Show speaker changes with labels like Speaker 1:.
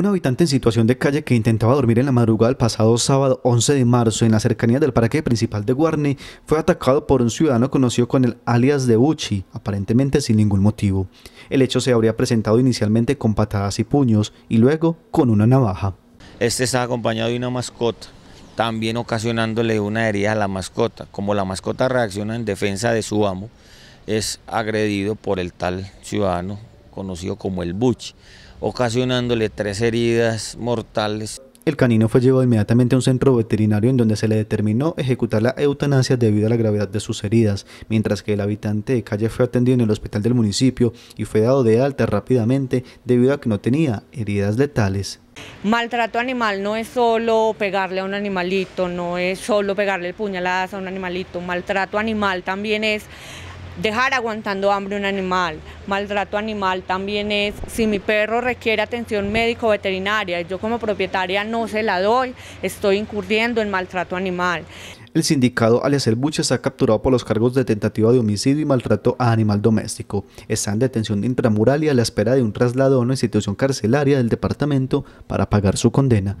Speaker 1: Un habitante en situación de calle que intentaba dormir en la madrugada del pasado sábado 11 de marzo en la cercanía del parque principal de Guarne fue atacado por un ciudadano conocido con el alias de Uchi, aparentemente sin ningún motivo. El hecho se habría presentado inicialmente con patadas y puños y luego con una navaja.
Speaker 2: Este está acompañado de una mascota, también ocasionándole una herida a la mascota. Como la mascota reacciona en defensa de su amo, es agredido por el tal ciudadano conocido como el butch, ocasionándole tres heridas mortales.
Speaker 1: El canino fue llevado inmediatamente a un centro veterinario en donde se le determinó ejecutar la eutanasia debido a la gravedad de sus heridas, mientras que el habitante de calle fue atendido en el hospital del municipio y fue dado de alta rápidamente debido a que no tenía heridas letales.
Speaker 3: Maltrato animal no es solo pegarle a un animalito, no es solo pegarle el puñaladas a un animalito, maltrato animal también es dejar aguantando hambre un animal, maltrato animal también es si mi perro requiere atención médico veterinaria, yo como propietaria no se la doy, estoy incurriendo en maltrato animal.
Speaker 1: El sindicado alias El está capturado por los cargos de tentativa de homicidio y maltrato a animal doméstico. Está en detención intramural y a la espera de un traslado a una institución carcelaria del departamento para pagar su condena.